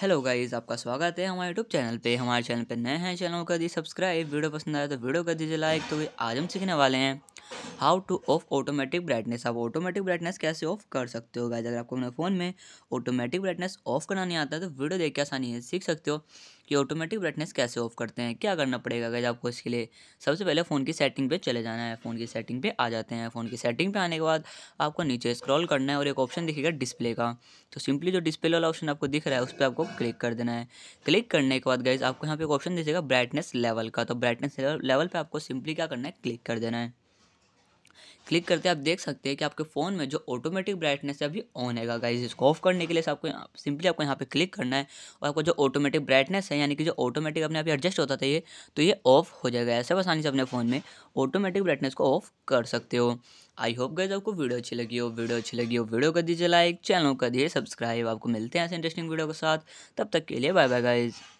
hello guys आपका स्वागत है हमारे यूट्यूब चैनल पे हमारे चैनल पे नए हैं चैनल कर दी सब्सक्राइब वीडियो पसंद आया तो वीडियो कर दीजिए लाइक तो आज हम सीखने वाले हैं how to off automatic brightness आप ऑटोमेटिक ब्राइटनेस कैसे ऑफ कर सकते हो गाइज अगर आपको अपने फ़ोन में ऑटोमेटिक ब्राइटनेस ऑफ करना नहीं आता तो वीडियो देख के आसानी है सीख सकते हो कि ऑटोमेटिक ब्राइटनेस कैसे ऑफ करते हैं क्या करना पड़ेगा गाइज आपको इसके लिए सबसे पहले फ़ोन की सेटिंग पे चले जाना है फ़ोन की सेटिंग पे आ जाते हैं फ़ोन की सेटिंग पे आने के बाद आपको नीचे स्क्रॉल करना है और एक ऑप्शन दिखेगा डिस्प्ले का तो सिंपली जो डिस्प्ले वाला ऑप्शन आपको दिख रहा है उस पर आपको क्लिक कर देना है क्लिक करने के बाद गाइज आपको यहाँ पे एक ऑप्शन दिखेगा ब्राइटनेस लेवल का तो ब्राइटनेस लेवल पर आपको सिंपली क्या करना है क्लिक कर देना है क्लिक करते हैं आप देख सकते हैं कि आपके फ़ोन में जो ऑटोमेटिक ब्राइटनेस है अभी ऑन हैगा गाइज इसको ऑफ करने के लिए आपको सिंपली आपको यहाँ पे क्लिक करना है और आपको जो ऑटोमेटिक ब्राइटनेस है यानी कि जो ऑटोमेटिक अपने आप एडजस्ट होता था ये तो ये ऑफ हो जाएगा ऐसे आसानी से अपने फ़ोन में ऑटोमेटिक ब्राइटनेस को ऑफ कर सकते हो आई होप गाइज आपको वीडियो अच्छी लगी हो वीडियो अच्छी लगी हो वीडियो कर दीजिए लाइक चैनल कर दिए सब्सक्राइब आपको मिलते हैं ऐसे इंटरेस्टिंग वीडियो के साथ तब तक के लिए बाय बाय गाइज़